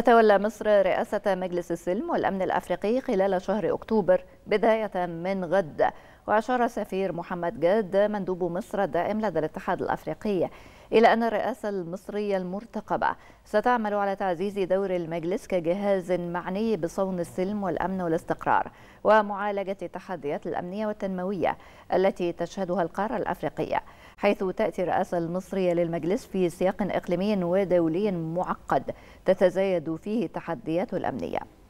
تتولى مصر رئاسة مجلس السلم والأمن الأفريقي خلال شهر أكتوبر بداية من غد وأشار سفير محمد جاد مندوب مصر الدائم لدى الاتحاد الأفريقي إلى أن الرئاسة المصرية المرتقبة ستعمل على تعزيز دور المجلس كجهاز معني بصون السلم والأمن والاستقرار ومعالجة التحديات الأمنية والتنموية التي تشهدها القارة الأفريقية حيث تأتي الرئاسة المصرية للمجلس في سياق إقليمي ودولي معقد تتزايد فيه تحدياته الأمنية